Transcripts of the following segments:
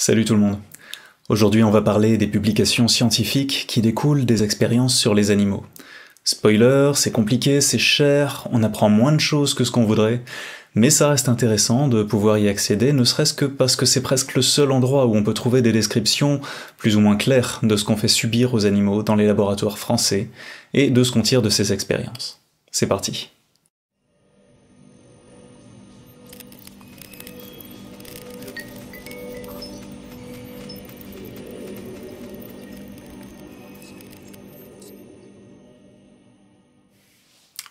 Salut tout le monde. Aujourd'hui, on va parler des publications scientifiques qui découlent des expériences sur les animaux. Spoiler, c'est compliqué, c'est cher, on apprend moins de choses que ce qu'on voudrait, mais ça reste intéressant de pouvoir y accéder, ne serait-ce que parce que c'est presque le seul endroit où on peut trouver des descriptions plus ou moins claires de ce qu'on fait subir aux animaux dans les laboratoires français et de ce qu'on tire de ces expériences. C'est parti.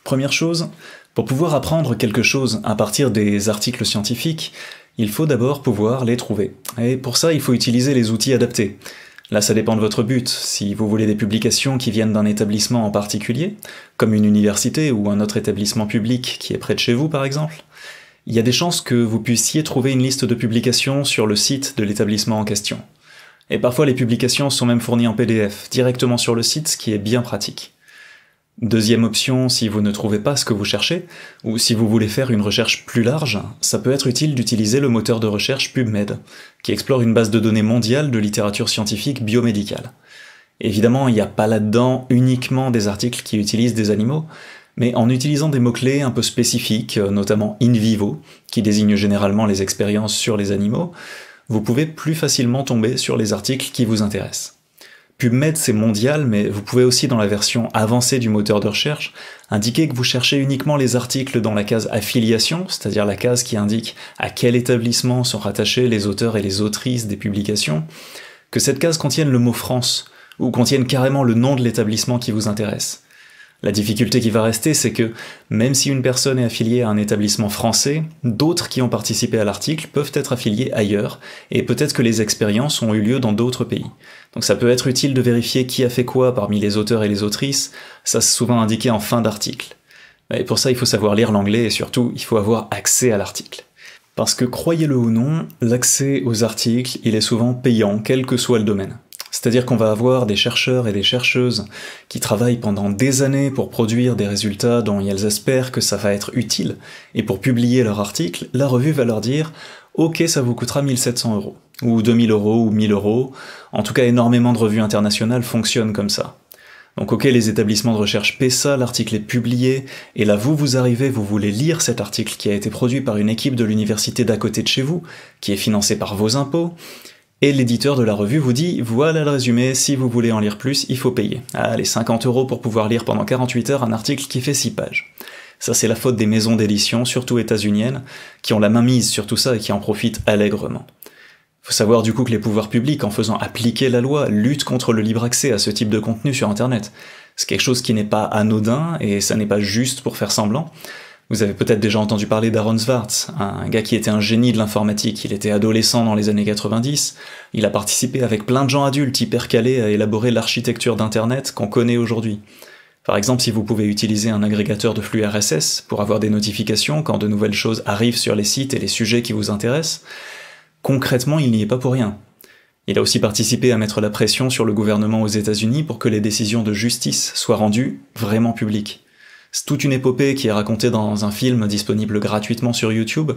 Première chose, pour pouvoir apprendre quelque chose à partir des articles scientifiques, il faut d'abord pouvoir les trouver. Et pour ça, il faut utiliser les outils adaptés. Là, ça dépend de votre but. Si vous voulez des publications qui viennent d'un établissement en particulier, comme une université ou un autre établissement public qui est près de chez vous par exemple, il y a des chances que vous puissiez trouver une liste de publications sur le site de l'établissement en question. Et parfois les publications sont même fournies en PDF, directement sur le site, ce qui est bien pratique. Deuxième option, si vous ne trouvez pas ce que vous cherchez, ou si vous voulez faire une recherche plus large, ça peut être utile d'utiliser le moteur de recherche PubMed, qui explore une base de données mondiale de littérature scientifique biomédicale. Évidemment, il n'y a pas là-dedans uniquement des articles qui utilisent des animaux, mais en utilisant des mots-clés un peu spécifiques, euh, notamment in vivo, qui désignent généralement les expériences sur les animaux, vous pouvez plus facilement tomber sur les articles qui vous intéressent. PubMed, c'est mondial, mais vous pouvez aussi dans la version avancée du moteur de recherche indiquer que vous cherchez uniquement les articles dans la case affiliation, c'est-à-dire la case qui indique à quel établissement sont rattachés les auteurs et les autrices des publications, que cette case contienne le mot France, ou contienne carrément le nom de l'établissement qui vous intéresse. La difficulté qui va rester, c'est que même si une personne est affiliée à un établissement français, d'autres qui ont participé à l'article peuvent être affiliés ailleurs, et peut-être que les expériences ont eu lieu dans d'autres pays. Donc ça peut être utile de vérifier qui a fait quoi parmi les auteurs et les autrices, ça c'est souvent indiqué en fin d'article. Et pour ça, il faut savoir lire l'anglais et surtout, il faut avoir accès à l'article. Parce que croyez-le ou non, l'accès aux articles, il est souvent payant, quel que soit le domaine. C'est-à-dire qu'on va avoir des chercheurs et des chercheuses qui travaillent pendant des années pour produire des résultats dont elles espèrent que ça va être utile, et pour publier leur article, la revue va leur dire Ok, ça vous coûtera 1700 euros, ou 2000 euros, ou 1000 euros. En tout cas, énormément de revues internationales fonctionnent comme ça. Donc ok, les établissements de recherche paient ça, l'article est publié, et là vous, vous arrivez, vous voulez lire cet article qui a été produit par une équipe de l'université d'à côté de chez vous, qui est financée par vos impôts, et l'éditeur de la revue vous dit voilà le résumé, si vous voulez en lire plus, il faut payer. Allez, 50 euros pour pouvoir lire pendant 48 heures un article qui fait 6 pages. Ça, c'est la faute des maisons d'édition, surtout états-uniennes, qui ont la main mise sur tout ça et qui en profitent allègrement. Faut savoir du coup que les pouvoirs publics, en faisant appliquer la loi, luttent contre le libre accès à ce type de contenu sur Internet. C'est quelque chose qui n'est pas anodin et ça n'est pas juste pour faire semblant. Vous avez peut-être déjà entendu parler d'Aaron Swartz, un gars qui était un génie de l'informatique. Il était adolescent dans les années 90. Il a participé avec plein de gens adultes hyper calés à élaborer l'architecture d'Internet qu'on connaît aujourd'hui. Par exemple, si vous pouvez utiliser un agrégateur de flux RSS pour avoir des notifications quand de nouvelles choses arrivent sur les sites et les sujets qui vous intéressent, concrètement, il n'y est pas pour rien. Il a aussi participé à mettre la pression sur le gouvernement aux États-Unis pour que les décisions de justice soient rendues vraiment publiques. C'est toute une épopée qui est racontée dans un film disponible gratuitement sur YouTube,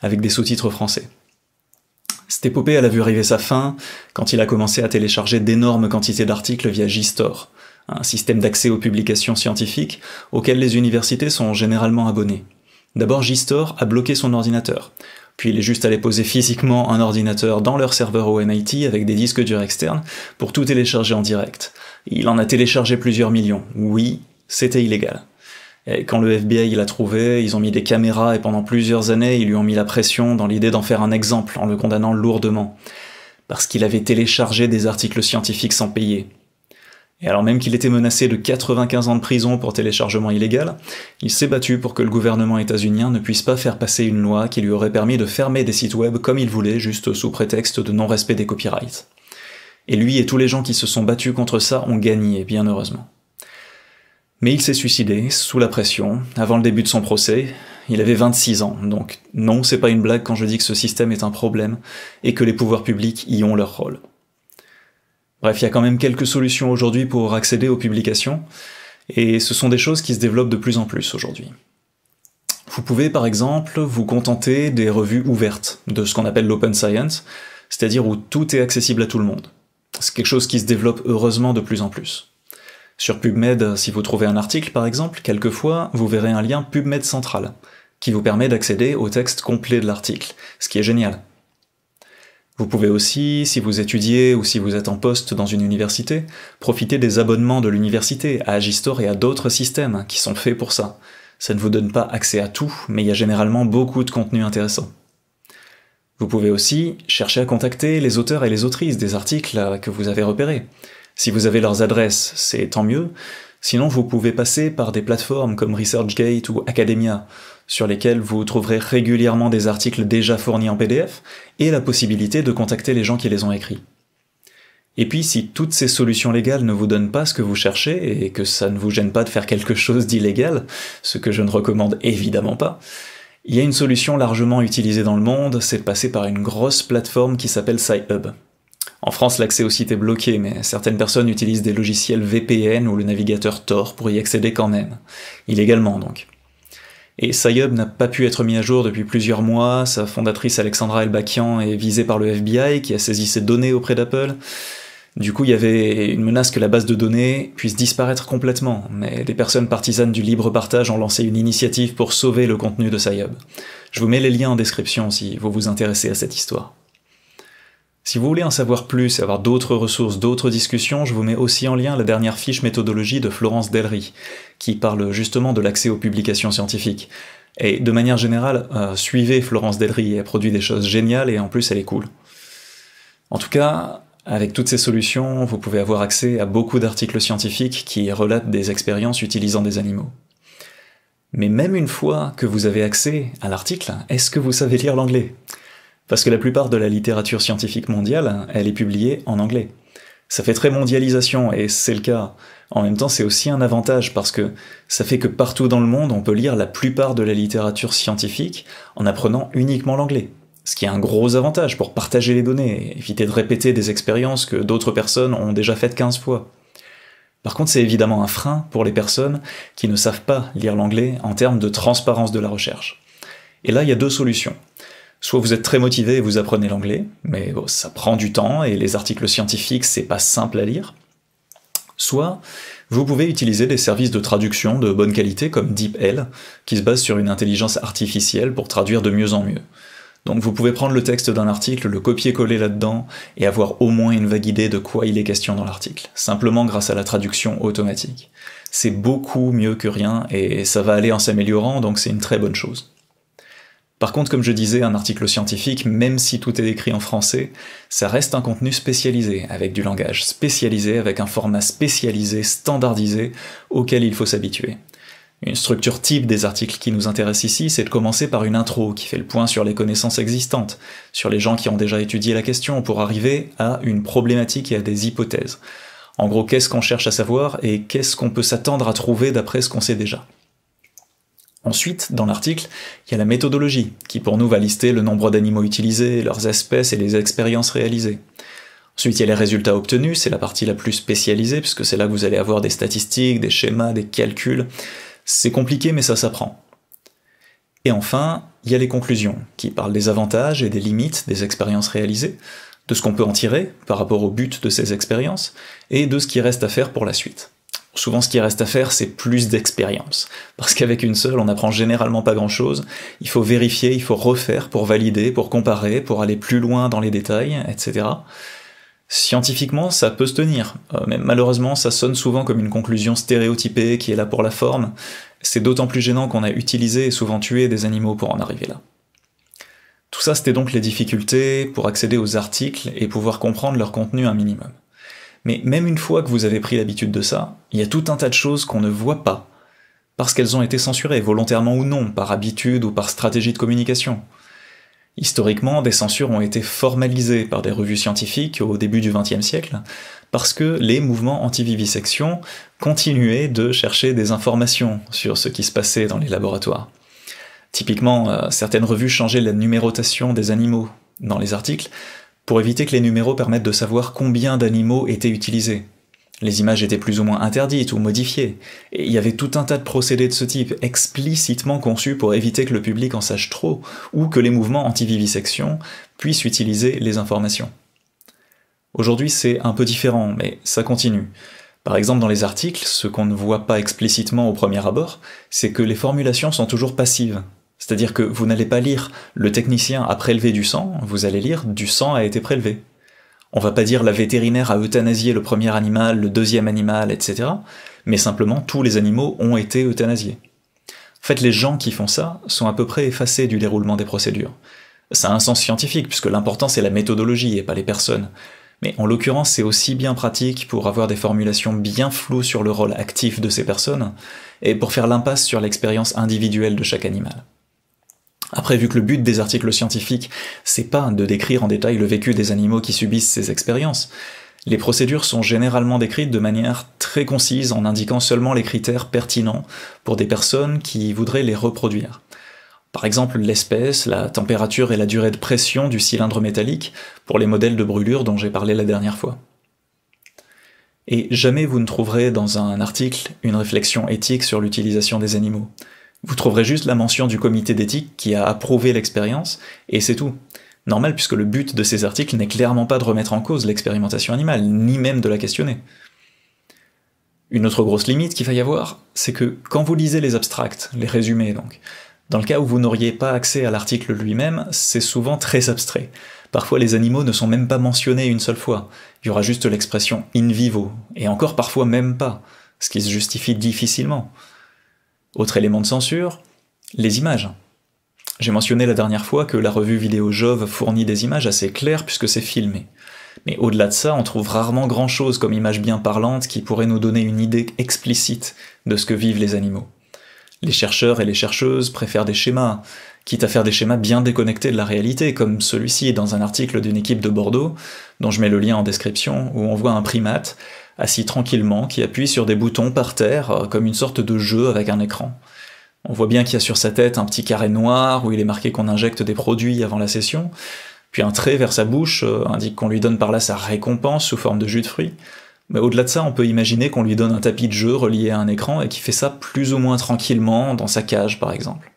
avec des sous-titres français. Cette épopée, elle a vu arriver sa fin quand il a commencé à télécharger d'énormes quantités d'articles via JSTOR, un système d'accès aux publications scientifiques auquel les universités sont généralement abonnées. D'abord, JSTOR a bloqué son ordinateur, puis il est juste allé poser physiquement un ordinateur dans leur serveur MIT avec des disques durs externes pour tout télécharger en direct. Il en a téléchargé plusieurs millions. Oui, c'était illégal. Et quand le FBI l'a trouvé, ils ont mis des caméras et pendant plusieurs années, ils lui ont mis la pression dans l'idée d'en faire un exemple en le condamnant lourdement, parce qu'il avait téléchargé des articles scientifiques sans payer. Et alors même qu'il était menacé de 95 ans de prison pour téléchargement illégal, il s'est battu pour que le gouvernement états-unien ne puisse pas faire passer une loi qui lui aurait permis de fermer des sites web comme il voulait, juste sous prétexte de non-respect des copyrights. Et lui et tous les gens qui se sont battus contre ça ont gagné, bien heureusement. Mais il s'est suicidé, sous la pression, avant le début de son procès. Il avait 26 ans, donc non, c'est pas une blague quand je dis que ce système est un problème et que les pouvoirs publics y ont leur rôle. Bref, il y a quand même quelques solutions aujourd'hui pour accéder aux publications, et ce sont des choses qui se développent de plus en plus aujourd'hui. Vous pouvez par exemple vous contenter des revues ouvertes, de ce qu'on appelle l'open science, c'est-à-dire où tout est accessible à tout le monde. C'est quelque chose qui se développe heureusement de plus en plus. Sur PubMed, si vous trouvez un article par exemple, quelquefois, vous verrez un lien PubMed central, qui vous permet d'accéder au texte complet de l'article, ce qui est génial. Vous pouvez aussi, si vous étudiez ou si vous êtes en poste dans une université, profiter des abonnements de l'université à Agistore et à d'autres systèmes qui sont faits pour ça. Ça ne vous donne pas accès à tout, mais il y a généralement beaucoup de contenu intéressant. Vous pouvez aussi chercher à contacter les auteurs et les autrices des articles que vous avez repérés. Si vous avez leurs adresses, c'est tant mieux. Sinon, vous pouvez passer par des plateformes comme ResearchGate ou Academia, sur lesquelles vous trouverez régulièrement des articles déjà fournis en PDF et la possibilité de contacter les gens qui les ont écrits. Et puis, si toutes ces solutions légales ne vous donnent pas ce que vous cherchez et que ça ne vous gêne pas de faire quelque chose d'illégal, ce que je ne recommande évidemment pas, il y a une solution largement utilisée dans le monde, c'est de passer par une grosse plateforme qui s'appelle SciHub. En France, l'accès au site est bloqué, mais certaines personnes utilisent des logiciels VPN ou le navigateur Tor pour y accéder quand même. Illégalement donc. Et Sayub n'a pas pu être mis à jour depuis plusieurs mois, sa fondatrice Alexandra Elbakian est visée par le FBI qui a saisi ses données auprès d'Apple. Du coup, il y avait une menace que la base de données puisse disparaître complètement, mais des personnes partisanes du libre partage ont lancé une initiative pour sauver le contenu de Sayub. Je vous mets les liens en description si vous vous intéressez à cette histoire. Si vous voulez en savoir plus, et avoir d'autres ressources, d'autres discussions, je vous mets aussi en lien la dernière fiche méthodologie de Florence Delry, qui parle justement de l'accès aux publications scientifiques. Et de manière générale, euh, suivez Florence Delry, elle produit des choses géniales et en plus elle est cool. En tout cas, avec toutes ces solutions, vous pouvez avoir accès à beaucoup d'articles scientifiques qui relatent des expériences utilisant des animaux. Mais même une fois que vous avez accès à l'article, est-ce que vous savez lire l'anglais parce que la plupart de la littérature scientifique mondiale, elle est publiée en anglais. Ça fait très mondialisation, et c'est le cas. En même temps, c'est aussi un avantage, parce que ça fait que partout dans le monde, on peut lire la plupart de la littérature scientifique en apprenant uniquement l'anglais. Ce qui est un gros avantage pour partager les données, et éviter de répéter des expériences que d'autres personnes ont déjà faites 15 fois. Par contre, c'est évidemment un frein pour les personnes qui ne savent pas lire l'anglais en termes de transparence de la recherche. Et là, il y a deux solutions. Soit vous êtes très motivé et vous apprenez l'anglais, mais ça prend du temps et les articles scientifiques, c'est pas simple à lire. Soit vous pouvez utiliser des services de traduction de bonne qualité comme DeepL, qui se base sur une intelligence artificielle pour traduire de mieux en mieux. Donc vous pouvez prendre le texte d'un article, le copier-coller là-dedans, et avoir au moins une vague idée de quoi il est question dans l'article, simplement grâce à la traduction automatique. C'est beaucoup mieux que rien, et ça va aller en s'améliorant, donc c'est une très bonne chose. Par contre, comme je disais, un article scientifique, même si tout est écrit en français, ça reste un contenu spécialisé, avec du langage spécialisé, avec un format spécialisé, standardisé, auquel il faut s'habituer. Une structure type des articles qui nous intéressent ici, c'est de commencer par une intro qui fait le point sur les connaissances existantes, sur les gens qui ont déjà étudié la question, pour arriver à une problématique et à des hypothèses. En gros, qu'est-ce qu'on cherche à savoir et qu'est-ce qu'on peut s'attendre à trouver d'après ce qu'on sait déjà. Ensuite, dans l'article, il y a la méthodologie, qui pour nous va lister le nombre d'animaux utilisés, leurs espèces et les expériences réalisées. Ensuite, il y a les résultats obtenus, c'est la partie la plus spécialisée, puisque c'est là que vous allez avoir des statistiques, des schémas, des calculs. C'est compliqué, mais ça s'apprend. Et enfin, il y a les conclusions, qui parlent des avantages et des limites des expériences réalisées, de ce qu'on peut en tirer par rapport au but de ces expériences, et de ce qui reste à faire pour la suite. Souvent, ce qui reste à faire, c'est plus d'expérience. Parce qu'avec une seule, on apprend généralement pas grand-chose. Il faut vérifier, il faut refaire pour valider, pour comparer, pour aller plus loin dans les détails, etc. Scientifiquement, ça peut se tenir, euh, mais malheureusement, ça sonne souvent comme une conclusion stéréotypée qui est là pour la forme. C'est d'autant plus gênant qu'on a utilisé et souvent tué des animaux pour en arriver là. Tout ça, c'était donc les difficultés pour accéder aux articles et pouvoir comprendre leur contenu un minimum. Mais même une fois que vous avez pris l'habitude de ça, il y a tout un tas de choses qu'on ne voit pas, parce qu'elles ont été censurées, volontairement ou non, par habitude ou par stratégie de communication. Historiquement, des censures ont été formalisées par des revues scientifiques au début du XXe siècle, parce que les mouvements anti-vivisection continuaient de chercher des informations sur ce qui se passait dans les laboratoires. Typiquement, euh, certaines revues changeaient la numérotation des animaux dans les articles pour éviter que les numéros permettent de savoir combien d'animaux étaient utilisés. Les images étaient plus ou moins interdites ou modifiées, et il y avait tout un tas de procédés de ce type explicitement conçus pour éviter que le public en sache trop, ou que les mouvements anti-vivisection puissent utiliser les informations. Aujourd'hui c'est un peu différent, mais ça continue. Par exemple, dans les articles, ce qu'on ne voit pas explicitement au premier abord, c'est que les formulations sont toujours passives. C'est-à-dire que vous n'allez pas lire le technicien a prélevé du sang, vous allez lire du sang a été prélevé. On va pas dire la vétérinaire a euthanasié le premier animal, le deuxième animal, etc. Mais simplement tous les animaux ont été euthanasiés. En fait, les gens qui font ça sont à peu près effacés du déroulement des procédures. Ça a un sens scientifique, puisque l'important c'est la méthodologie et pas les personnes. Mais en l'occurrence, c'est aussi bien pratique pour avoir des formulations bien floues sur le rôle actif de ces personnes, et pour faire l'impasse sur l'expérience individuelle de chaque animal. Après, vu que le but des articles scientifiques, c'est pas de décrire en détail le vécu des animaux qui subissent ces expériences, les procédures sont généralement décrites de manière très concise en indiquant seulement les critères pertinents pour des personnes qui voudraient les reproduire. Par exemple, l'espèce, la température et la durée de pression du cylindre métallique pour les modèles de brûlure dont j'ai parlé la dernière fois. Et jamais vous ne trouverez dans un article une réflexion éthique sur l'utilisation des animaux. Vous trouverez juste la mention du comité d'éthique qui a approuvé l'expérience, et c'est tout. Normal puisque le but de ces articles n'est clairement pas de remettre en cause l'expérimentation animale, ni même de la questionner. Une autre grosse limite qu'il va y avoir, c'est que quand vous lisez les abstracts, les résumés donc, dans le cas où vous n'auriez pas accès à l'article lui-même, c'est souvent très abstrait. Parfois les animaux ne sont même pas mentionnés une seule fois, il y aura juste l'expression in vivo, et encore parfois même pas, ce qui se justifie difficilement. Autre élément de censure, les images. J'ai mentionné la dernière fois que la revue vidéo Jove fournit des images assez claires puisque c'est filmé. Mais au-delà de ça, on trouve rarement grand-chose comme images bien parlantes qui pourraient nous donner une idée explicite de ce que vivent les animaux. Les chercheurs et les chercheuses préfèrent des schémas, quitte à faire des schémas bien déconnectés de la réalité, comme celui-ci dans un article d'une équipe de Bordeaux, dont je mets le lien en description, où on voit un primate assis tranquillement, qui appuie sur des boutons par terre, euh, comme une sorte de jeu avec un écran. On voit bien qu'il y a sur sa tête un petit carré noir où il est marqué qu'on injecte des produits avant la session, puis un trait vers sa bouche euh, indique qu'on lui donne par là sa récompense sous forme de jus de fruits. Mais au-delà de ça, on peut imaginer qu'on lui donne un tapis de jeu relié à un écran et qui fait ça plus ou moins tranquillement dans sa cage par exemple.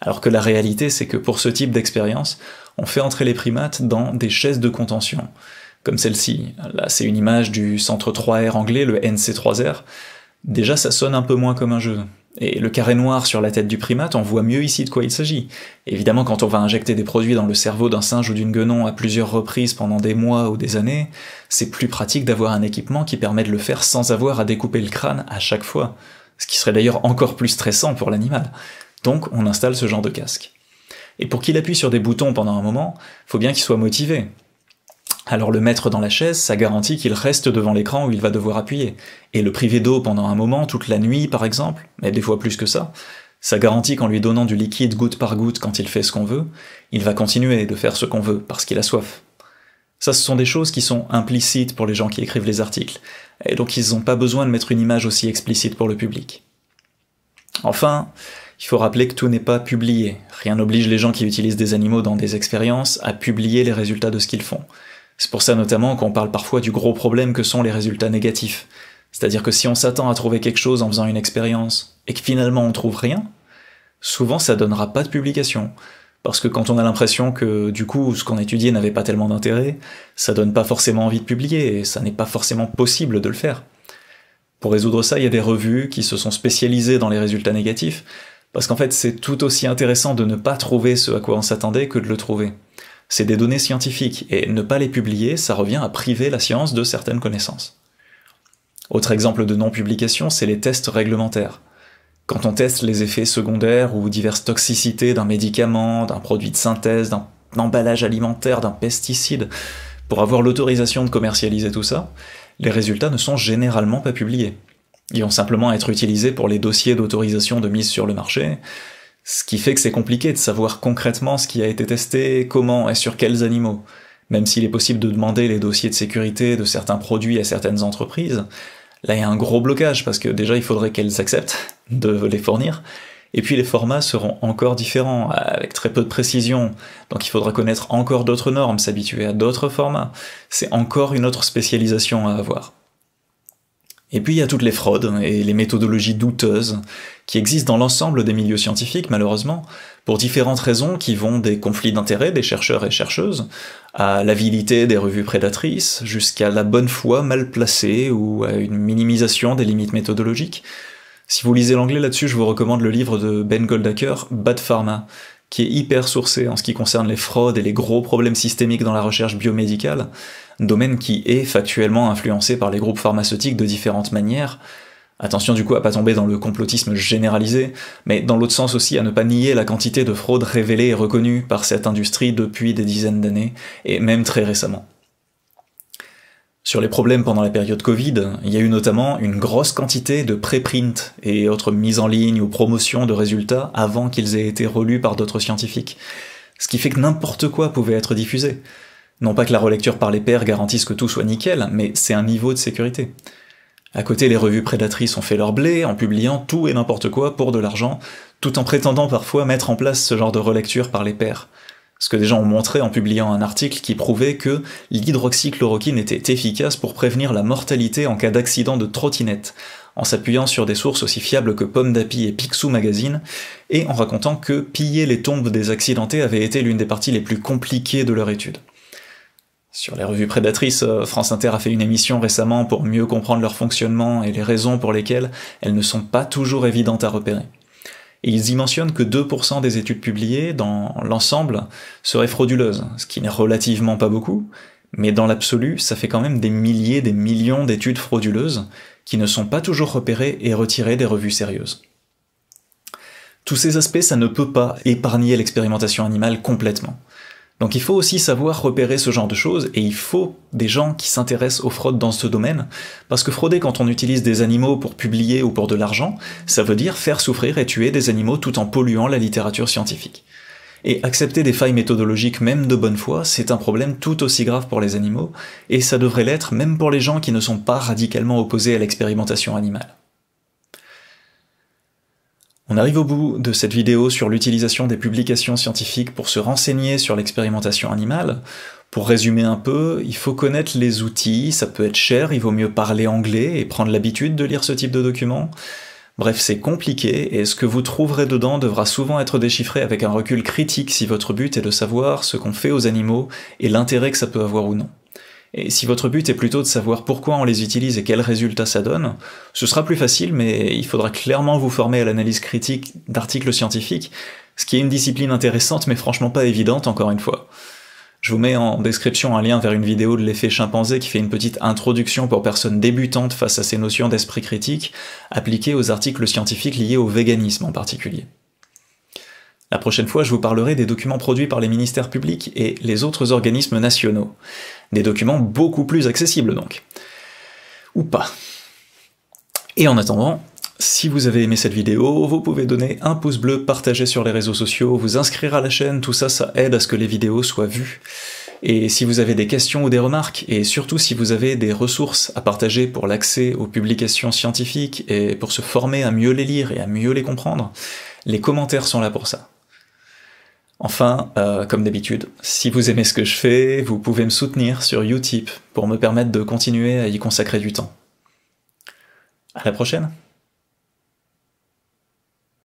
Alors que la réalité, c'est que pour ce type d'expérience, on fait entrer les primates dans des chaises de contention comme celle-ci. Là, c'est une image du centre 3R anglais, le NC3R. Déjà, ça sonne un peu moins comme un jeu. Et le carré noir sur la tête du primate, on voit mieux ici de quoi il s'agit. Évidemment, quand on va injecter des produits dans le cerveau d'un singe ou d'une guenon à plusieurs reprises pendant des mois ou des années, c'est plus pratique d'avoir un équipement qui permet de le faire sans avoir à découper le crâne à chaque fois. Ce qui serait d'ailleurs encore plus stressant pour l'animal. Donc, on installe ce genre de casque. Et pour qu'il appuie sur des boutons pendant un moment, faut bien qu'il soit motivé. Alors le mettre dans la chaise, ça garantit qu'il reste devant l'écran où il va devoir appuyer. Et le priver d'eau pendant un moment, toute la nuit par exemple, mais des fois plus que ça, ça garantit qu'en lui donnant du liquide goutte par goutte quand il fait ce qu'on veut, il va continuer de faire ce qu'on veut parce qu'il a soif. Ça, ce sont des choses qui sont implicites pour les gens qui écrivent les articles, et donc ils n'ont pas besoin de mettre une image aussi explicite pour le public. Enfin, il faut rappeler que tout n'est pas publié. Rien n'oblige les gens qui utilisent des animaux dans des expériences à publier les résultats de ce qu'ils font. C'est pour ça notamment qu'on parle parfois du gros problème que sont les résultats négatifs. C'est-à-dire que si on s'attend à trouver quelque chose en faisant une expérience et que finalement on trouve rien, souvent ça donnera pas de publication. Parce que quand on a l'impression que du coup ce qu'on étudiait n'avait pas tellement d'intérêt, ça donne pas forcément envie de publier et ça n'est pas forcément possible de le faire. Pour résoudre ça, il y a des revues qui se sont spécialisées dans les résultats négatifs, parce qu'en fait c'est tout aussi intéressant de ne pas trouver ce à quoi on s'attendait que de le trouver c'est des données scientifiques, et ne pas les publier, ça revient à priver la science de certaines connaissances. Autre exemple de non-publication, c'est les tests réglementaires. Quand on teste les effets secondaires ou diverses toxicités d'un médicament, d'un produit de synthèse, d'un emballage alimentaire, d'un pesticide, pour avoir l'autorisation de commercialiser tout ça, les résultats ne sont généralement pas publiés. Ils vont simplement être utilisés pour les dossiers d'autorisation de mise sur le marché, ce qui fait que c'est compliqué de savoir concrètement ce qui a été testé, comment et sur quels animaux. Même s'il est possible de demander les dossiers de sécurité de certains produits à certaines entreprises, là il y a un gros blocage parce que déjà il faudrait qu'elles acceptent de les fournir. Et puis les formats seront encore différents, avec très peu de précision, donc il faudra connaître encore d'autres normes, s'habituer à d'autres formats. C'est encore une autre spécialisation à avoir. Et puis il y a toutes les fraudes et les méthodologies douteuses qui existent dans l'ensemble des milieux scientifiques, malheureusement, pour différentes raisons qui vont des conflits d'intérêts des chercheurs et chercheuses, à l'avidité des revues prédatrices, jusqu'à la bonne foi mal placée ou à une minimisation des limites méthodologiques. Si vous lisez l'anglais là-dessus, je vous recommande le livre de Ben Goldacker, Bad Pharma, qui est hyper sourcé en ce qui concerne les fraudes et les gros problèmes systémiques dans la recherche biomédicale, domaine qui est factuellement influencé par les groupes pharmaceutiques de différentes manières. Attention du coup à pas tomber dans le complotisme généralisé, mais dans l'autre sens aussi à ne pas nier la quantité de fraudes révélées et reconnues par cette industrie depuis des dizaines d'années, et même très récemment. Sur les problèmes pendant la période Covid, il y a eu notamment une grosse quantité de préprints et autres mises en ligne ou promotions de résultats avant qu'ils aient été relus par d'autres scientifiques, ce qui fait que n'importe quoi pouvait être diffusé. Non pas que la relecture par les pairs garantisse que tout soit nickel, mais c'est un niveau de sécurité. À côté, les revues prédatrices ont fait leur blé en publiant tout et n'importe quoi pour de l'argent, tout en prétendant parfois mettre en place ce genre de relecture par les pairs ce que des gens ont montré en publiant un article qui prouvait que l'hydroxychloroquine était efficace pour prévenir la mortalité en cas d'accident de trottinette, en s'appuyant sur des sources aussi fiables que Pomme d'Api et Picsou Magazine, et en racontant que piller les tombes des accidentés avait été l'une des parties les plus compliquées de leur étude. Sur les revues prédatrices, euh, France Inter a fait une émission récemment pour mieux comprendre leur fonctionnement et les raisons pour lesquelles elles ne sont pas toujours évidentes à repérer et ils y mentionnent que 2% des études publiées dans l'ensemble seraient frauduleuses, ce qui n'est relativement pas beaucoup, mais dans l'absolu, ça fait quand même des milliers, des millions d'études frauduleuses qui ne sont pas toujours repérées et retirées des revues sérieuses. Tous ces aspects, ça ne peut pas épargner l'expérimentation animale complètement. Donc il faut aussi savoir repérer ce genre de choses et il faut des gens qui s'intéressent aux fraudes dans ce domaine, parce que frauder quand on utilise des animaux pour publier ou pour de l'argent, ça veut dire faire souffrir et tuer des animaux tout en polluant la littérature scientifique. Et accepter des failles méthodologiques même de bonne foi, c'est un problème tout aussi grave pour les animaux, et ça devrait l'être même pour les gens qui ne sont pas radicalement opposés à l'expérimentation animale. On arrive au bout de cette vidéo sur l'utilisation des publications scientifiques pour se renseigner sur l'expérimentation animale. Pour résumer un peu, il faut connaître les outils, ça peut être cher, il vaut mieux parler anglais et prendre l'habitude de lire ce type de document. Bref, c'est compliqué, et ce que vous trouverez dedans devra souvent être déchiffré avec un recul critique si votre but est de savoir ce qu'on fait aux animaux et l'intérêt que ça peut avoir ou non. Et si votre but est plutôt de savoir pourquoi on les utilise et quels résultats ça donne, ce sera plus facile, mais il faudra clairement vous former à l'analyse critique d'articles scientifiques, ce qui est une discipline intéressante mais franchement pas évidente encore une fois. Je vous mets en description un lien vers une vidéo de l'effet chimpanzé qui fait une petite introduction pour personnes débutantes face à ces notions d'esprit critique appliquées aux articles scientifiques liés au véganisme en particulier. La prochaine fois, je vous parlerai des documents produits par les ministères publics et les autres organismes nationaux. Des documents beaucoup plus accessibles donc. Ou pas. Et en attendant, si vous avez aimé cette vidéo, vous pouvez donner un pouce bleu, partager sur les réseaux sociaux, vous inscrire à la chaîne, tout ça, ça aide à ce que les vidéos soient vues. Et si vous avez des questions ou des remarques, et surtout si vous avez des ressources à partager pour l'accès aux publications scientifiques et pour se former à mieux les lire et à mieux les comprendre, les commentaires sont là pour ça. Enfin, euh, comme d'habitude, si vous aimez ce que je fais, vous pouvez me soutenir sur Utip pour me permettre de continuer à y consacrer du temps. À la prochaine